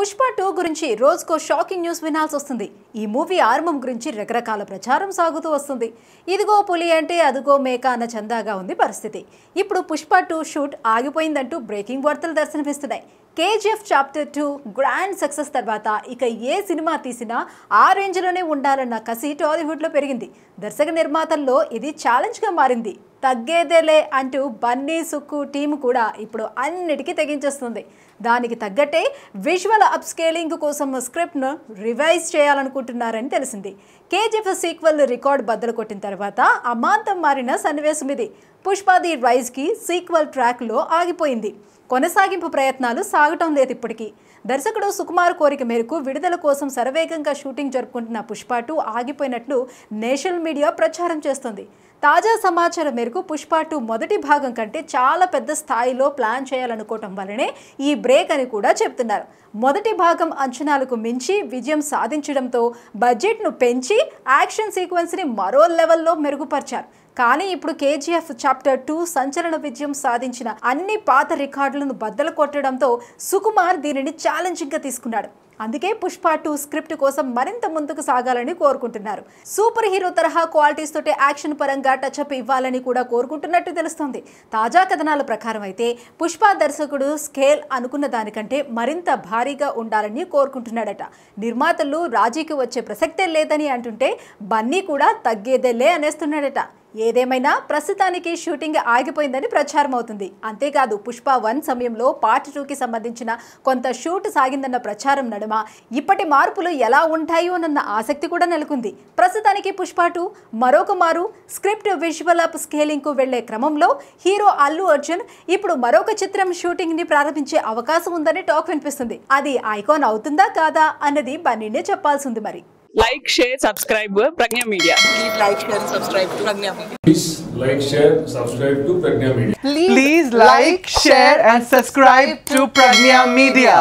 Pushpa two గురించి రోజుకో shocking news వినాల్సి వస్తుంది ఈ మూవీ ఆరంభం గురించి రకరకాల ప్రచారం సాగుతూ వస్తుంది ఇదిగో పులి అంటే అదిగో మేక అన్న చందాగా ఉంది పరిస్థితి ఇప్పుడు పుష్ప టూ షూట్ ఆగిపోయిందంటూ బ్రేకింగ్ వార్తలు దర్శనమిస్తున్నాయి KGF chapter two grand success తర్వాత ఇక ఏ సినిమా తీసినా ఆ రేంజ్లోనే ఉండాలన్న కసి టాలీవుడ్లో పెరిగింది దర్శక నిర్మాతల్లో ఇది ఛాలెంజ్గా మారింది తగ్గేదేలే అంటూ బన్నీ సుక్కు టీము కూడా ఇప్పుడు అన్నిటికీ తెగించేస్తుంది దానికి తగ్గట్టే విజువల్ అప్స్కేలింగ్ కోసం స్క్రిప్ట్ను రివైజ్ చేయాలనుకుంటున్నారని తెలిసింది కేజీఎఫ్ సీక్వెల్ రికార్డ్ బద్దలు కొట్టిన తర్వాత అమాంతం మారిన సన్నివేశం ఇది పుష్పాది రైజ్కి సీక్వెల్ ట్రాక్లో ఆగిపోయింది కొనసాగింపు ప్రయత్నాలు సాగటం లేదు ఇప్పటికీ దర్శకుడు సుకుమార్ కోరిక మేరకు విడుదల కోసం శరవేగంగా షూటింగ్ జరుపుకుంటున్న పుష్ప ఆగిపోయినట్లు నేషనల్ మీడియా ప్రచారం చేస్తుంది తాజా సమాచారం మేరకు పుష్ప మొదటి భాగం కంటే చాలా పెద్ద స్థాయిలో ప్లాన్ చేయాలనుకోవటం వల్లనే ఈ బ్రేక్ అని కూడా చెప్తున్నారు మొదటి భాగం అంచనాలకు మించి విజయం సాధించడంతో బడ్జెట్ను పెంచి యాక్షన్ సీక్వెన్స్ని మరో లెవెల్లో మెరుగుపరిచారు కానీ ఇప్పుడు కేజీఎఫ్ చాప్టర్ టూ సంచలన విజయం సాధించిన అన్ని పాత రికార్డులను బద్దలు కొట్టడంతో సుకుమార్ దీనిని గా తీసుకున్నాడు అందుకే పుష్ప టూ స్క్రిప్ట్ కోసం మరింత ముందుకు సాగాలని కోరుకుంటున్నారు సూపర్ హీరో తరహా క్వాలిటీస్ తోటి యాక్షన్ పరంగా టచ్ అప్ ఇవ్వాలని కూడా కోరుకుంటున్నట్టు తెలుస్తుంది తాజా కథనాల ప్రకారం అయితే పుష్ప దర్శకుడు స్కేల్ అనుకున్న దానికంటే మరింత భారీగా ఉండాలని కోరుకుంటున్నాడట నిర్మాతలు రాజీకి వచ్చే ప్రసక్తే లేదని అంటుంటే బన్నీ కూడా తగ్గేదేలే అనేస్తున్నాడట ఏదేమైనా ప్రస్తుతానికి షూటింగ్ ఆగిపోయిందని ప్రచారం అవుతుంది అంతేకాదు పుష్ప వన్ సమయంలో పార్ట్ టూకి సంబంధించిన కొంత షూట్ సాగిందన్న ప్రచారం నడుమ ఇప్పటి మార్పులు ఎలా ఉంటాయో అన్న ఆసక్తి కూడా నెలకొంది ప్రస్తుతానికి పుష్ప టూ మరొక మారు స్క్రిప్ట్ విజువల్ అప్ స్కేలింగ్కు వెళ్లే క్రమంలో హీరో అల్లు అర్జున్ ఇప్పుడు మరొక చిత్రం షూటింగ్ని ప్రారంభించే అవకాశం ఉందని టాక్ వినిపిస్తుంది అది ఐకాన్ అవుతుందా కాదా అన్నది బన్నీనే చెప్పాల్సింది మరి like share subscribe Pragya media please like share subscribe Pragya media please like share subscribe to Pragya media please like share and subscribe to Pragya media